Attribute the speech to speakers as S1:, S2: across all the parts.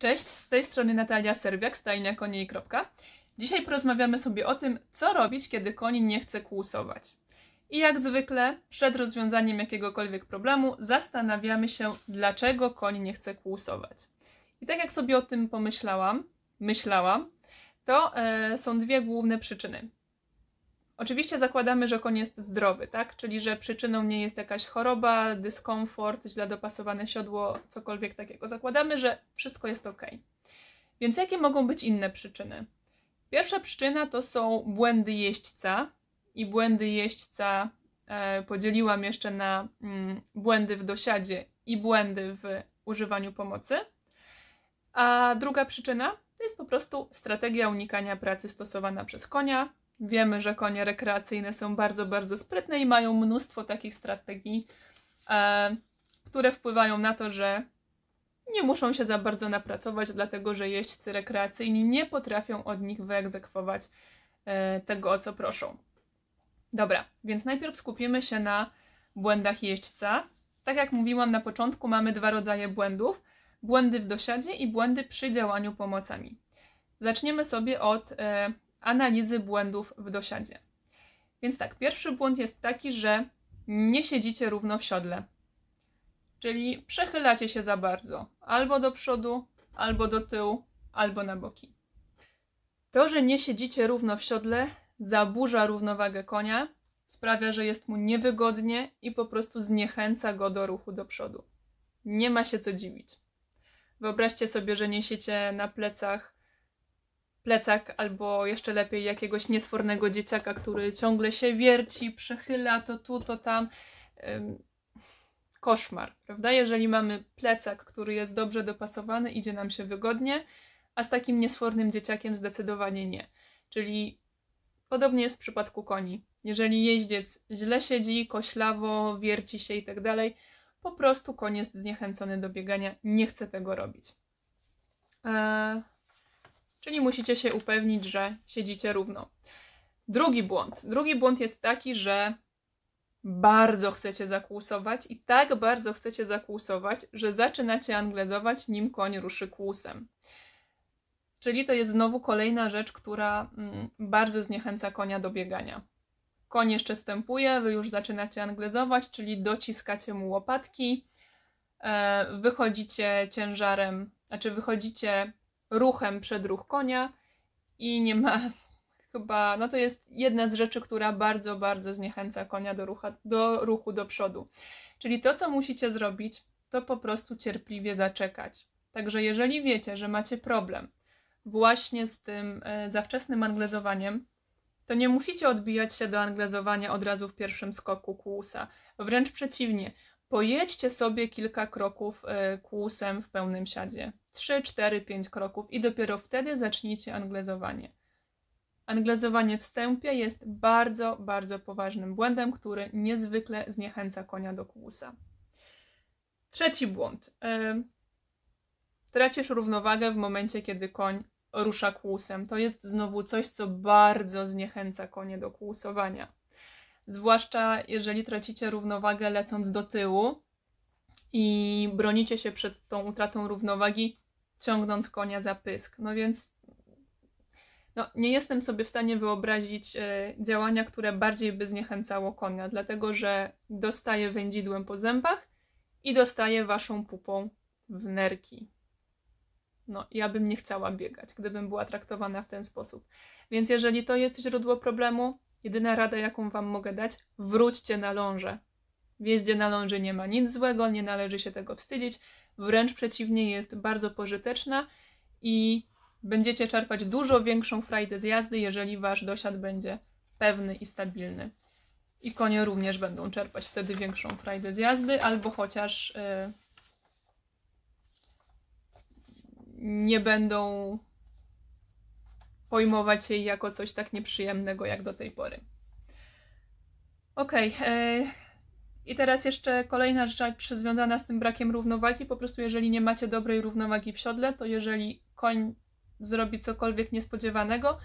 S1: Cześć, z tej strony Natalia Serwiak, stajnia konie Dzisiaj porozmawiamy sobie o tym, co robić, kiedy koni nie chce kłusować. I jak zwykle, przed rozwiązaniem jakiegokolwiek problemu zastanawiamy się, dlaczego koń nie chce kłusować. I tak jak sobie o tym pomyślałam, myślałam, to e, są dwie główne przyczyny. Oczywiście zakładamy, że koń jest zdrowy, tak? Czyli że przyczyną nie jest jakaś choroba, dyskomfort, źle dopasowane siodło, cokolwiek takiego. Zakładamy, że wszystko jest ok. Więc jakie mogą być inne przyczyny? Pierwsza przyczyna to są błędy jeźdźca i błędy jeźdźca e, podzieliłam jeszcze na mm, błędy w dosiadzie i błędy w używaniu pomocy. A druga przyczyna to jest po prostu strategia unikania pracy stosowana przez konia, Wiemy, że konie rekreacyjne są bardzo, bardzo sprytne i mają mnóstwo takich strategii, e, które wpływają na to, że nie muszą się za bardzo napracować, dlatego że jeźdźcy rekreacyjni nie potrafią od nich wyegzekwować e, tego, o co proszą. Dobra, więc najpierw skupimy się na błędach jeźdźca. Tak jak mówiłam na początku, mamy dwa rodzaje błędów: błędy w dosiadzie i błędy przy działaniu pomocami. Zaczniemy sobie od e, analizy błędów w dosiadzie. Więc tak, pierwszy błąd jest taki, że nie siedzicie równo w siodle. Czyli przechylacie się za bardzo, albo do przodu, albo do tyłu, albo na boki. To, że nie siedzicie równo w siodle, zaburza równowagę konia, sprawia, że jest mu niewygodnie i po prostu zniechęca go do ruchu do przodu. Nie ma się co dziwić. Wyobraźcie sobie, że niesiecie na plecach plecak, albo jeszcze lepiej jakiegoś niesfornego dzieciaka, który ciągle się wierci, przechyla to tu, to tam. Koszmar, prawda? Jeżeli mamy plecak, który jest dobrze dopasowany, idzie nam się wygodnie, a z takim niesfornym dzieciakiem zdecydowanie nie. Czyli podobnie jest w przypadku koni. Jeżeli jeździec źle siedzi, koślawo, wierci się i tak dalej, po prostu koń jest zniechęcony do biegania, nie chce tego robić. Eee, Czyli musicie się upewnić, że siedzicie równo. Drugi błąd. Drugi błąd jest taki, że bardzo chcecie zakłusować i tak bardzo chcecie zakłusować, że zaczynacie anglezować, nim koń ruszy kłusem. Czyli to jest znowu kolejna rzecz, która mm, bardzo zniechęca konia do biegania. Koń jeszcze stępuje, wy już zaczynacie anglezować, czyli dociskacie mu łopatki, e, wychodzicie ciężarem, znaczy wychodzicie ruchem przed ruch konia i nie ma chyba, no to jest jedna z rzeczy, która bardzo, bardzo zniechęca konia do, rucha, do ruchu do przodu. Czyli to, co musicie zrobić, to po prostu cierpliwie zaczekać. Także jeżeli wiecie, że macie problem właśnie z tym e, za wczesnym anglezowaniem, to nie musicie odbijać się do anglezowania od razu w pierwszym skoku kłusa. Wręcz przeciwnie, Pojedźcie sobie kilka kroków e, kłusem w pełnym siadzie. 3, 4, 5 kroków i dopiero wtedy zacznijcie anglezowanie. Anglezowanie wstępie jest bardzo, bardzo poważnym błędem, który niezwykle zniechęca konia do kłusa. Trzeci błąd. E, tracisz równowagę w momencie, kiedy koń rusza kłusem. To jest znowu coś, co bardzo zniechęca konie do kłusowania zwłaszcza jeżeli tracicie równowagę lecąc do tyłu i bronicie się przed tą utratą równowagi, ciągnąc konia za pysk. No więc no, nie jestem sobie w stanie wyobrazić e, działania, które bardziej by zniechęcało konia, dlatego że dostaje wędzidłem po zębach i dostaje waszą pupą w nerki. No, ja bym nie chciała biegać, gdybym była traktowana w ten sposób. Więc jeżeli to jest źródło problemu, Jedyna rada, jaką wam mogę dać, wróćcie na lążę. W jeździe na ląży nie ma nic złego, nie należy się tego wstydzić, wręcz przeciwnie, jest bardzo pożyteczna i będziecie czerpać dużo większą frajdę z jazdy, jeżeli wasz dosiad będzie pewny i stabilny. I konie również będą czerpać wtedy większą frajdę z jazdy, albo chociaż yy, nie będą pojmować jej jako coś tak nieprzyjemnego jak do tej pory. Ok. E, I teraz jeszcze kolejna rzecz związana z tym brakiem równowagi. Po prostu, jeżeli nie macie dobrej równowagi w siodle, to jeżeli koń zrobi cokolwiek niespodziewanego,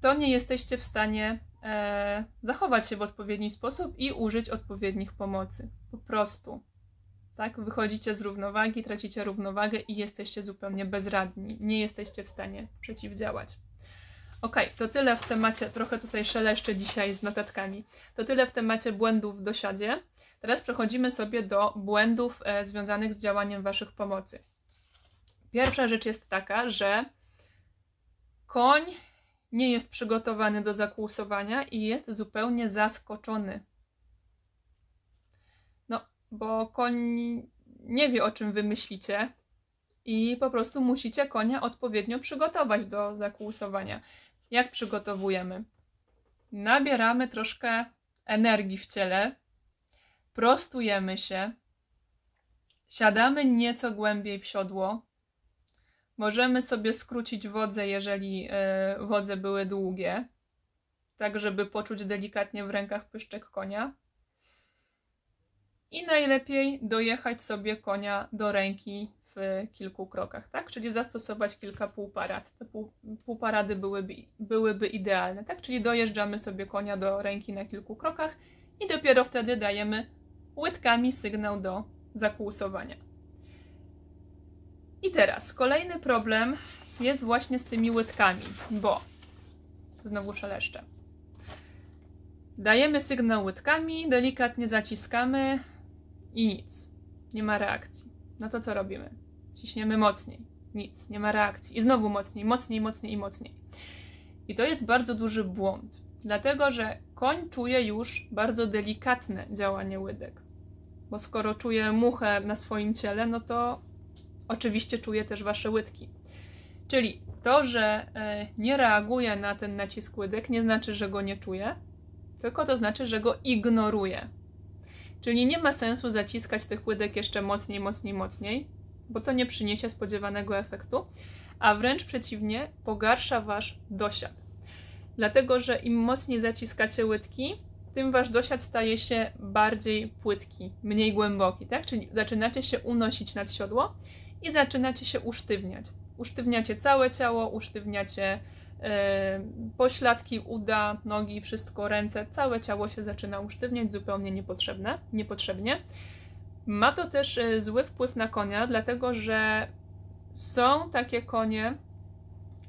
S1: to nie jesteście w stanie e, zachować się w odpowiedni sposób i użyć odpowiednich pomocy. Po prostu. Tak? Wychodzicie z równowagi, tracicie równowagę i jesteście zupełnie bezradni. Nie jesteście w stanie przeciwdziałać. OK, to tyle w temacie, trochę tutaj szeleszczę dzisiaj z notatkami. To tyle w temacie błędów w dosiadzie. Teraz przechodzimy sobie do błędów e, związanych z działaniem Waszych pomocy. Pierwsza rzecz jest taka, że koń nie jest przygotowany do zakłusowania i jest zupełnie zaskoczony. No, bo koń nie wie, o czym wy myślicie, i po prostu musicie konia odpowiednio przygotować do zakłusowania jak przygotowujemy? Nabieramy troszkę energii w ciele, prostujemy się, siadamy nieco głębiej w siodło. Możemy sobie skrócić wodze, jeżeli e, wodze były długie, tak żeby poczuć delikatnie w rękach pyszczek konia. I najlepiej dojechać sobie konia do ręki w kilku krokach, tak? Czyli zastosować kilka półparad. Te pół, półparady byłyby, byłyby idealne, tak? Czyli dojeżdżamy sobie konia do ręki na kilku krokach i dopiero wtedy dajemy łydkami sygnał do zakłusowania. I teraz kolejny problem jest właśnie z tymi łydkami, bo znowu szeleszczę. Dajemy sygnał łydkami, delikatnie zaciskamy i nic. Nie ma reakcji. No to co robimy? Ciśniemy mocniej. Nic, nie ma reakcji. I znowu mocniej, mocniej, mocniej i mocniej. I to jest bardzo duży błąd, dlatego że koń czuje już bardzo delikatne działanie łydek. Bo skoro czuje muchę na swoim ciele, no to oczywiście czuje też wasze łydki. Czyli to, że e, nie reaguje na ten nacisk łydek, nie znaczy, że go nie czuje, tylko to znaczy, że go ignoruje. Czyli nie ma sensu zaciskać tych łydek jeszcze mocniej, mocniej, mocniej, bo to nie przyniesie spodziewanego efektu, a wręcz przeciwnie, pogarsza wasz dosiad. Dlatego, że im mocniej zaciskacie łydki, tym wasz dosiad staje się bardziej płytki, mniej głęboki, tak? Czyli zaczynacie się unosić nad siodło i zaczynacie się usztywniać. Usztywniacie całe ciało, usztywniacie yy, pośladki, uda, nogi, wszystko, ręce, całe ciało się zaczyna usztywniać zupełnie niepotrzebne, niepotrzebnie. Ma to też e, zły wpływ na konia, dlatego że są takie konie,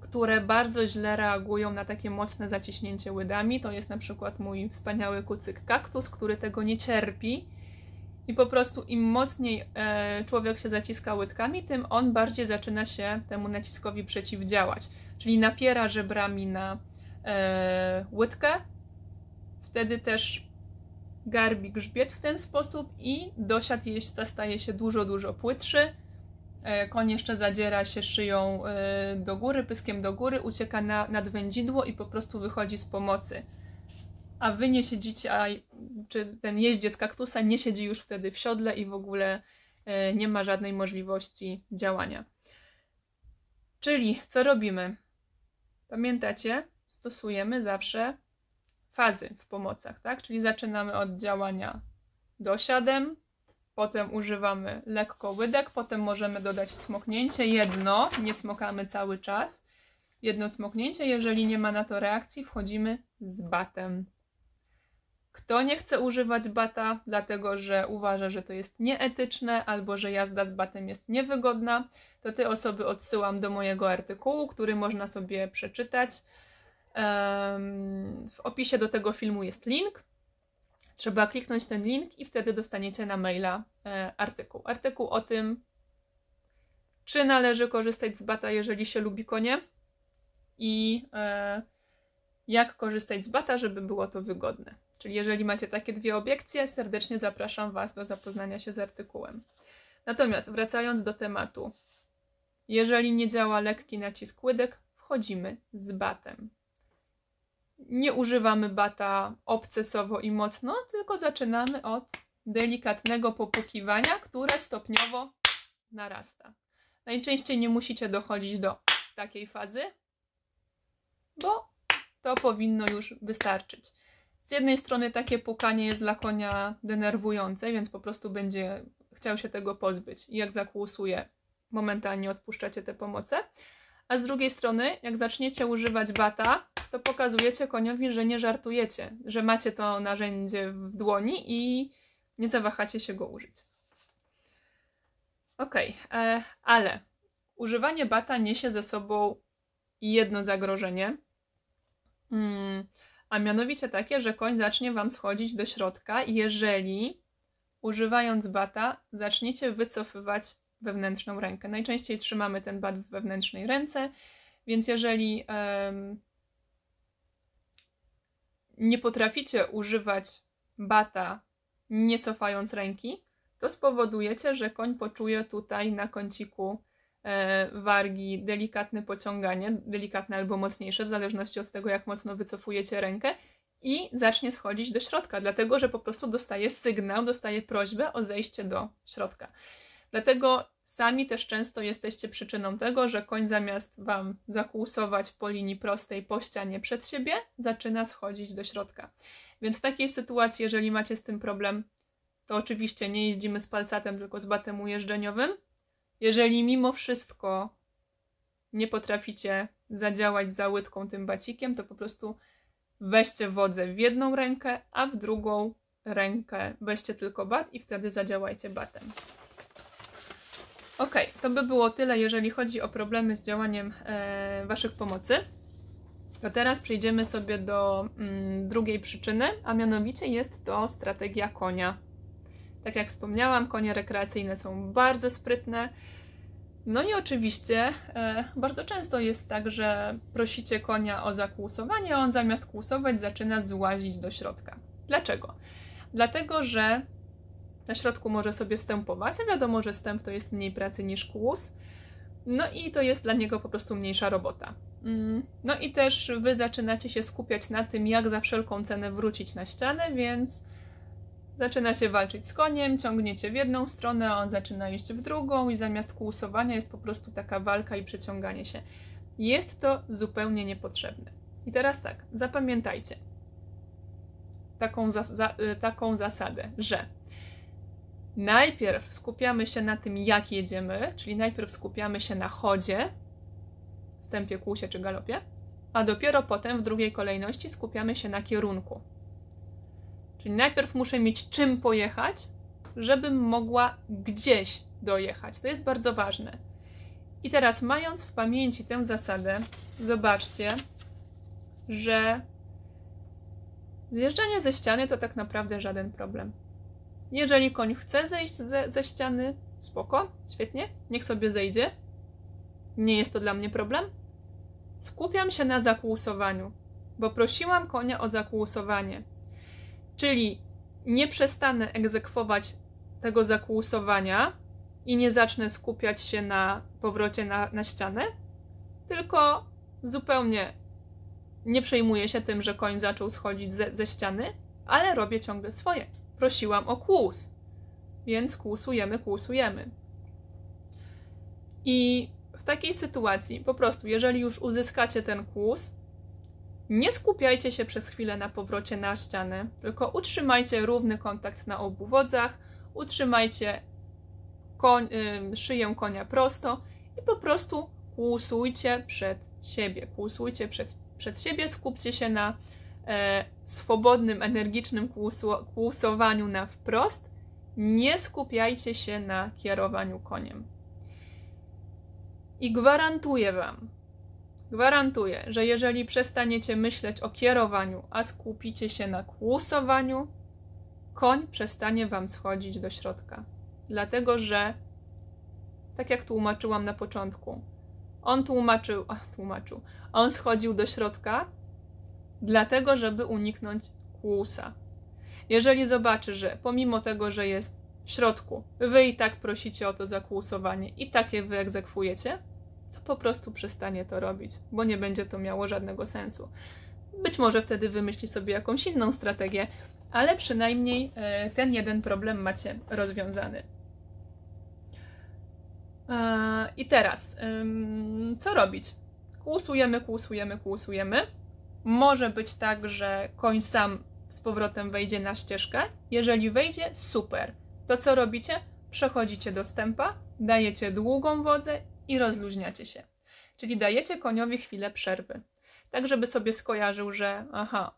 S1: które bardzo źle reagują na takie mocne zaciśnięcie łydami. To jest na przykład mój wspaniały kucyk kaktus, który tego nie cierpi. I po prostu im mocniej e, człowiek się zaciska łydkami, tym on bardziej zaczyna się temu naciskowi przeciwdziałać. Czyli napiera żebrami na e, łydkę, wtedy też garbi grzbiet w ten sposób i dosiad jeźdźca staje się dużo, dużo płytszy. E, koń jeszcze zadziera się szyją e, do góry, pyskiem do góry, ucieka na nadwędzidło i po prostu wychodzi z pomocy. A wy nie siedzicie, a, czy ten jeździec kaktusa nie siedzi już wtedy w siodle i w ogóle e, nie ma żadnej możliwości działania. Czyli co robimy? Pamiętacie, stosujemy zawsze fazy w pomocach, tak? Czyli zaczynamy od działania dosiadem, potem używamy lekko łydek, potem możemy dodać cmoknięcie, jedno, nie cmokamy cały czas, jedno cmoknięcie, jeżeli nie ma na to reakcji, wchodzimy z batem. Kto nie chce używać bata, dlatego że uważa, że to jest nieetyczne albo że jazda z batem jest niewygodna, to te osoby odsyłam do mojego artykułu, który można sobie przeczytać w opisie do tego filmu jest link. Trzeba kliknąć ten link i wtedy dostaniecie na maila e, artykuł. Artykuł o tym, czy należy korzystać z bata, jeżeli się lubi konie i e, jak korzystać z bata, żeby było to wygodne. Czyli jeżeli macie takie dwie obiekcje, serdecznie zapraszam Was do zapoznania się z artykułem. Natomiast wracając do tematu, jeżeli nie działa lekki nacisk łydek, wchodzimy z batem nie używamy bata obcesowo i mocno, tylko zaczynamy od delikatnego popukiwania, które stopniowo narasta. Najczęściej nie musicie dochodzić do takiej fazy, bo to powinno już wystarczyć. Z jednej strony takie pukanie jest dla konia denerwujące, więc po prostu będzie chciał się tego pozbyć. I jak zakłusuje, momentalnie odpuszczacie te pomoce a z drugiej strony, jak zaczniecie używać bata, to pokazujecie koniowi, że nie żartujecie, że macie to narzędzie w dłoni i nie zawahacie się go użyć. Ok, e, ale używanie bata niesie ze sobą jedno zagrożenie, mm, a mianowicie takie, że koń zacznie Wam schodzić do środka, jeżeli używając bata zaczniecie wycofywać wewnętrzną rękę. Najczęściej trzymamy ten bat w wewnętrznej ręce, więc jeżeli um, nie potraficie używać bata nie cofając ręki, to spowodujecie, że koń poczuje tutaj na kąciku e, wargi delikatne pociąganie, delikatne albo mocniejsze, w zależności od tego, jak mocno wycofujecie rękę, i zacznie schodzić do środka, dlatego że po prostu dostaje sygnał, dostaje prośbę o zejście do środka. Dlatego sami też często jesteście przyczyną tego, że koń zamiast wam zakłusować po linii prostej po ścianie przed siebie, zaczyna schodzić do środka. Więc w takiej sytuacji, jeżeli macie z tym problem, to oczywiście nie jeździmy z palcatem, tylko z batem ujeżdżeniowym. Jeżeli mimo wszystko nie potraficie zadziałać za łydką tym bacikiem, to po prostu weźcie wodę w jedną rękę, a w drugą rękę weźcie tylko bat i wtedy zadziałajcie batem. Ok, to by było tyle, jeżeli chodzi o problemy z działaniem e, Waszych pomocy. To teraz przejdziemy sobie do mm, drugiej przyczyny, a mianowicie jest to strategia konia. Tak jak wspomniałam, konie rekreacyjne są bardzo sprytne. No i oczywiście e, bardzo często jest tak, że prosicie konia o zakłusowanie, a on zamiast kłusować zaczyna złazić do środka. Dlaczego? Dlatego, że na środku może sobie stępować, a wiadomo, że stęp to jest mniej pracy niż kłus. No i to jest dla niego po prostu mniejsza robota. Mm, no i też wy zaczynacie się skupiać na tym, jak za wszelką cenę wrócić na ścianę, więc zaczynacie walczyć z koniem, ciągniecie w jedną stronę, a on zaczyna iść w drugą i zamiast kłusowania jest po prostu taka walka i przeciąganie się. Jest to zupełnie niepotrzebne. I teraz tak, zapamiętajcie taką, zas- za- y, taką zasadę, że najpierw skupiamy się na tym, jak jedziemy, czyli najpierw skupiamy się na chodzie, stępie, kłusie czy galopie, a dopiero potem w drugiej kolejności skupiamy się na kierunku. Czyli najpierw muszę mieć czym pojechać, żebym mogła gdzieś dojechać. To jest bardzo ważne. I teraz, mając w pamięci tę zasadę, zobaczcie, że zjeżdżanie ze ściany to tak naprawdę żaden problem. Jeżeli koń chce zejść ze, ze ściany, spoko, świetnie, niech sobie zejdzie. Nie jest to dla mnie problem. Skupiam się na zakłusowaniu, bo prosiłam konia o zakłusowanie. Czyli nie przestanę egzekwować tego zakłusowania i nie zacznę skupiać się na powrocie na, na ścianę, tylko zupełnie nie przejmuję się tym, że koń zaczął schodzić ze, ze ściany, ale robię ciągle swoje prosiłam o kłus. Więc kłusujemy, kłusujemy. I w takiej sytuacji, po prostu, jeżeli już uzyskacie ten kłus, nie skupiajcie się przez chwilę na powrocie na ścianę, tylko utrzymajcie równy kontakt na obu wodzach, utrzymajcie koń, szyję konia prosto i po prostu kłusujcie przed siebie. Kłusujcie przed, przed siebie, skupcie się na E, swobodnym, energicznym kłusowaniu na wprost, nie skupiajcie się na kierowaniu koniem. I gwarantuję Wam, gwarantuję, że jeżeli przestaniecie myśleć o kierowaniu, a skupicie się na kłusowaniu, koń przestanie Wam schodzić do środka. Dlatego, że tak jak tłumaczyłam na początku, on tłumaczył, a tłumaczył, on schodził do środka, dlatego żeby uniknąć kłusa. Jeżeli zobaczy, że pomimo tego, że jest w środku, wy i tak prosicie o to zakłusowanie i takie wy to po prostu przestanie to robić, bo nie będzie to miało żadnego sensu. Być może wtedy wymyśli sobie jakąś inną strategię, ale przynajmniej e, ten jeden problem macie rozwiązany. E, I teraz, co robić? Kłusujemy, kłusujemy, kłusujemy może być tak, że koń sam z powrotem wejdzie na ścieżkę. Jeżeli wejdzie, super. To co robicie? Przechodzicie do stępa, dajecie długą wodę i rozluźniacie się. Czyli dajecie koniowi chwilę przerwy. Tak, żeby sobie skojarzył, że aha,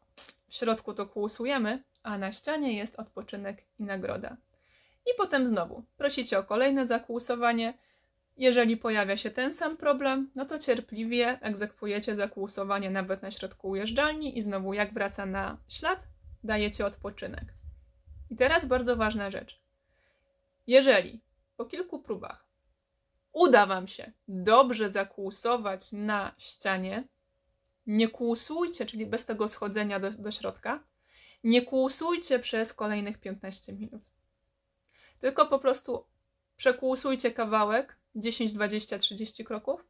S1: w środku to kłusujemy, a na ścianie jest odpoczynek i nagroda. I potem znowu prosicie o kolejne zakłusowanie, jeżeli pojawia się ten sam problem, no to cierpliwie egzekwujecie zakłusowanie nawet na środku ujeżdżalni i znowu jak wraca na ślad, dajecie odpoczynek. I teraz bardzo ważna rzecz. Jeżeli po kilku próbach uda Wam się dobrze zakłusować na ścianie, nie kłusujcie, czyli bez tego schodzenia do, do środka, nie kłusujcie przez kolejnych 15 minut. Tylko po prostu przekłusujcie kawałek 10, 20, 30 kroków,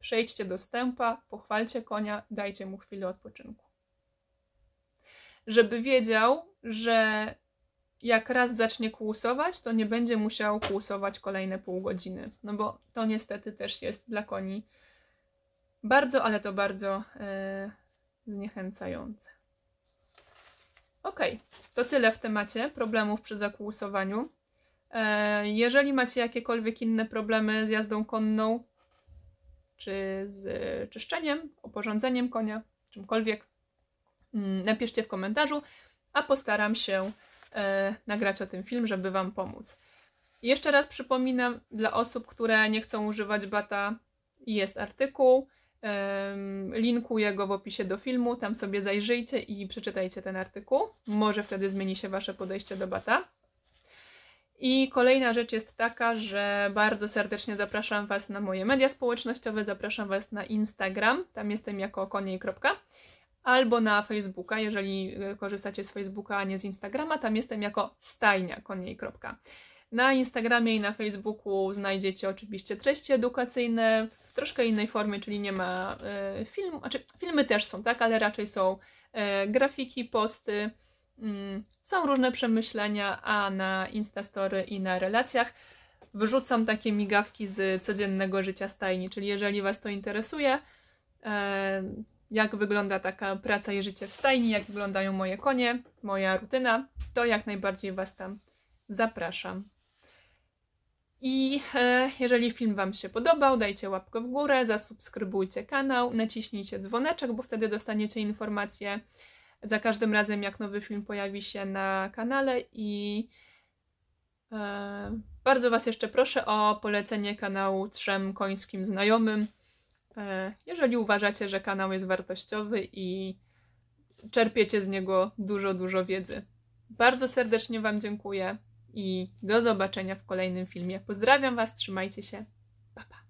S1: przejdźcie do stępa, pochwalcie konia, dajcie mu chwilę odpoczynku. Żeby wiedział, że jak raz zacznie kłusować, to nie będzie musiał kłusować kolejne pół godziny, no bo to niestety też jest dla koni bardzo, ale to bardzo e, zniechęcające. Ok, to tyle w temacie problemów przy zakłusowaniu. E, jeżeli macie jakiekolwiek inne problemy z jazdą konną, czy z e, czyszczeniem, oporządzeniem konia, czymkolwiek, mm, napiszcie w komentarzu, a postaram się e, nagrać o tym film, żeby Wam pomóc. Jeszcze raz przypominam, dla osób, które nie chcą używać bata, jest artykuł. Linkuję go w opisie do filmu, tam sobie zajrzyjcie i przeczytajcie ten artykuł. Może wtedy zmieni się Wasze podejście do bata. I kolejna rzecz jest taka, że bardzo serdecznie zapraszam Was na moje media społecznościowe, zapraszam Was na Instagram, tam jestem jako konie i kropka, albo na Facebooka, jeżeli e, korzystacie z Facebooka, a nie z Instagrama, tam jestem jako stajnia konie i kropka. Na Instagramie i na Facebooku znajdziecie oczywiście treści edukacyjne w troszkę innej formie, czyli nie ma e, filmu, znaczy filmy też są, tak, ale raczej są e, grafiki, posty, Mm, są różne przemyślenia, a na Instastory i na relacjach wyrzucam takie migawki z codziennego życia stajni, czyli jeżeli Was to interesuje, e, jak wygląda taka praca i życie w stajni, jak wyglądają moje konie, moja rutyna, to jak najbardziej Was tam zapraszam. I e, jeżeli film Wam się podobał, dajcie łapkę w górę, zasubskrybujcie kanał, naciśnijcie dzwoneczek, bo wtedy dostaniecie informacje za każdym razem, jak nowy film pojawi się na kanale i e, bardzo Was jeszcze proszę o polecenie kanału trzem końskim znajomym, e, jeżeli uważacie, że kanał jest wartościowy i czerpiecie z niego dużo, dużo wiedzy. Bardzo serdecznie Wam dziękuję i do zobaczenia w kolejnym filmie. Pozdrawiam Was, trzymajcie się. Pa, pa.